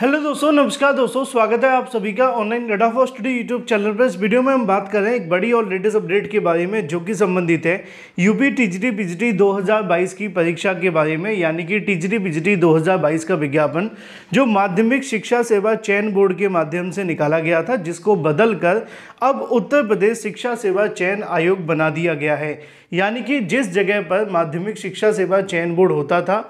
hello दोस्तों नमस्कार दोस्तों स्वागत है आप सभी का ऑनलाइन गडा फॉर स्टडी यूट्यूब चैनल पर इस वीडियो में हम बात कर रहे हैं एक बड़ी और लेटेस्ट अपडेट के बारे में जो कि संबंधित है यूपी टीजीटी पीजीटी 2022 की परीक्षा के बारे में यानी कि टीजीटी पीजीटी 2022 का विज्ञापन जो माध्यमिक शिक्षा सेवा चयन बोर्ड के माध्यम से निकाला गया था जिसको बदल कर अब उत्तर प्रदेश शिक्षा सेवा चयन आयोग बना दिया गया है यानी कि जिस जगह पर माध्यमिक शिक्षा सेवा चयन बोर्ड होता था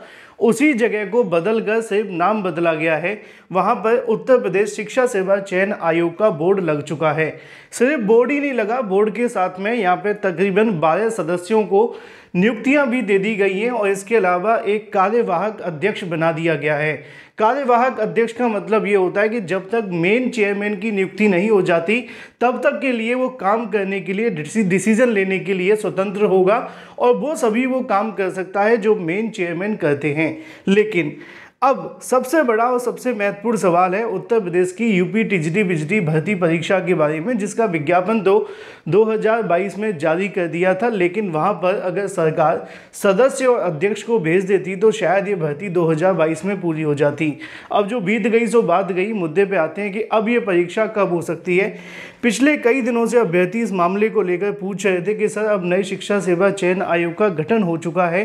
उसी जगह को बदल कर सिर्फ नाम बदला गया है वहाँ पर उत्तर प्रदेश शिक्षा सेवा चयन आयोग का बोर्ड लग चुका है सिर्फ बोर्ड ही नहीं लगा बोर्ड के साथ में यहाँ पर तकरीबन बारह सदस्यों को नियुक्तियां भी दे दी गई हैं और इसके अलावा एक कार्यवाहक अध्यक्ष बना दिया गया है कार्यवाहक अध्यक्ष का मतलब ये होता है कि जब तक मेन चेयरमैन की नियुक्ति नहीं हो जाती तब तक के लिए वो काम करने के लिए डिसीजन लेने के लिए स्वतंत्र होगा और वो सभी वो काम कर सकता है जो मेन चेयरमैन करते हैं लेकिन अब सबसे बड़ा और सबसे महत्वपूर्ण सवाल है उत्तर प्रदेश की यूपी टिजडी बिजटी भर्ती परीक्षा के बारे में जिसका विज्ञापन तो 2022 में जारी कर दिया था लेकिन वहाँ पर अगर सरकार सदस्य और अध्यक्ष को भेज देती तो शायद ये भर्ती 2022 में पूरी हो जाती अब जो बीत गई सो बात गई मुद्दे पे आते हैं कि अब ये परीक्षा कब हो सकती है पिछले कई दिनों से अभ्यर्थी इस मामले को लेकर पूछ रहे थे कि सर अब नई शिक्षा सेवा चयन आयोग का गठन हो चुका है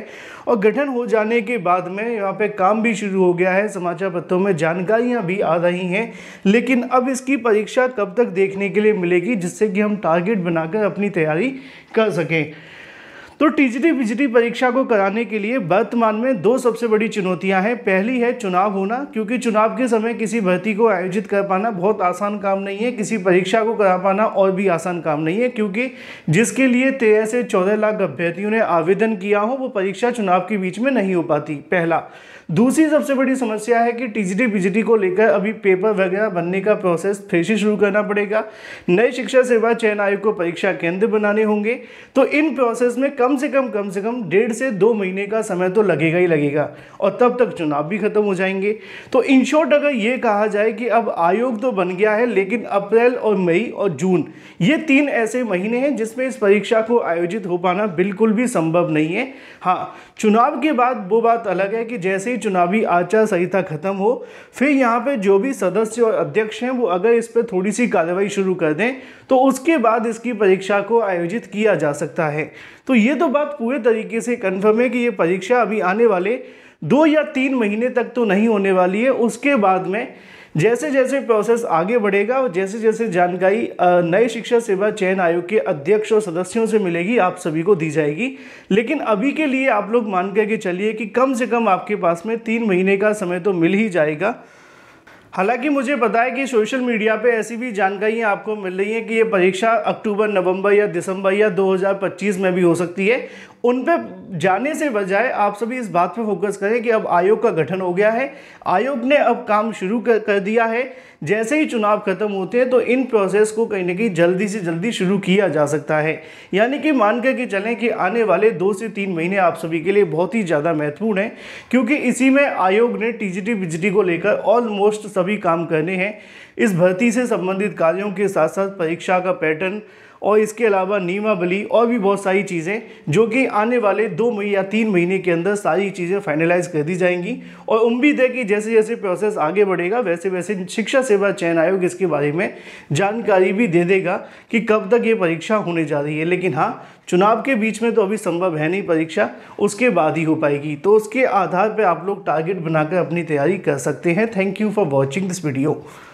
और गठन हो जाने के बाद में यहाँ पे काम भी शुरू हो गया है समाचार पत्रों में जानकारियाँ भी आ रही हैं लेकिन अब इसकी परीक्षा कब तक देखने के लिए मिलेगी जिससे कि हम टारगेट बनाकर अपनी तैयारी कर सकें तो टीजीटी पीजीटी परीक्षा को कराने के लिए वर्तमान में दो सबसे बड़ी चुनौतियां हैं पहली है चुनाव होना क्योंकि चुनाव के समय किसी भर्ती को आयोजित कर पाना बहुत आसान काम नहीं है किसी परीक्षा को करा पाना और भी आसान काम नहीं है क्योंकि जिसके लिए तेरह से चौदह लाख अभ्यर्थियों ने आवेदन किया हो वो परीक्षा चुनाव के बीच में नहीं हो पाती पहला दूसरी सबसे बड़ी समस्या है कि टीजीटी पीजीटी को लेकर अभी पेपर वगैरह बनने का प्रोसेस फिर से शुरू करना पड़ेगा नए शिक्षा सेवा चयन आयोग को परीक्षा केंद्र बनाने होंगे तो इन प्रोसेस में कम कम से कम कम से कम डेढ़ से दो महीने का समय तो लगेगा ही लगेगा और तब तक चुनाव भी खत्म हो जाएंगे तो इन शॉर्ट अगर ये कहा जाए कि अब आयोग तो बन गया है लेकिन अप्रैल और मई और जून ये तीन ऐसे महीने हैं जिसमें इस परीक्षा को आयोजित हो पाना बिल्कुल भी संभव नहीं है हाँ चुनाव के बाद वो बात अलग है कि जैसे ही चुनावी आचार संहिता खत्म हो फिर यहाँ पे जो भी सदस्य और अध्यक्ष हैं वो अगर इस पर थोड़ी सी कार्रवाई शुरू कर दें तो उसके बाद इसकी परीक्षा को आयोजित किया जा सकता है तो ये तो बात पूरे तरीके से कन्फर्म है कि ये परीक्षा अभी आने वाले दो या तीन महीने तक तो नहीं होने वाली है उसके बाद में जैसे जैसे प्रोसेस आगे बढ़ेगा और जैसे जैसे जानकारी नए शिक्षा सेवा चयन आयोग के अध्यक्ष और सदस्यों से मिलेगी आप सभी को दी जाएगी लेकिन अभी के लिए आप लोग मान करके चलिए कि कम से कम आपके पास में तीन महीने का समय तो मिल ही जाएगा हालांकि मुझे पता है कि सोशल मीडिया पे ऐसी भी जानकारियाँ आपको मिल रही हैं कि ये परीक्षा अक्टूबर नवंबर या दिसंबर या 2025 में भी हो सकती है उन पर जाने से बजाय आप सभी इस बात पर फोकस करें कि अब आयोग का गठन हो गया है आयोग ने अब काम शुरू कर, कर दिया है जैसे ही चुनाव खत्म होते हैं तो इन प्रोसेस को कहीं ना कहीं जल्दी से जल्दी शुरू किया जा सकता है यानी कि मान कर के चलें कि आने वाले दो से तीन महीने आप सभी के लिए बहुत ही ज़्यादा महत्वपूर्ण है क्योंकि इसी में आयोग ने टीजीटी बिजटी को लेकर ऑलमोस्ट सभी काम करने हैं इस भर्ती से संबंधित कार्यों के साथ साथ परीक्षा का पैटर्न और इसके अलावा नियमावली और भी बहुत सारी चीज़ें जो कि आने वाले दो मई या तीन महीने के अंदर सारी चीज़ें फाइनलाइज कर दी जाएंगी और उम्मीद है कि जैसे जैसे प्रोसेस आगे बढ़ेगा वैसे वैसे शिक्षा सेवा चयन आयोग इसके बारे में जानकारी भी दे देगा कि कब तक ये परीक्षा होने जा रही है लेकिन हाँ चुनाव के बीच में तो अभी संभव है नहीं परीक्षा उसके बाद ही हो पाएगी तो उसके आधार पर आप लोग टारगेट बनाकर अपनी तैयारी कर सकते हैं thank you for watching this video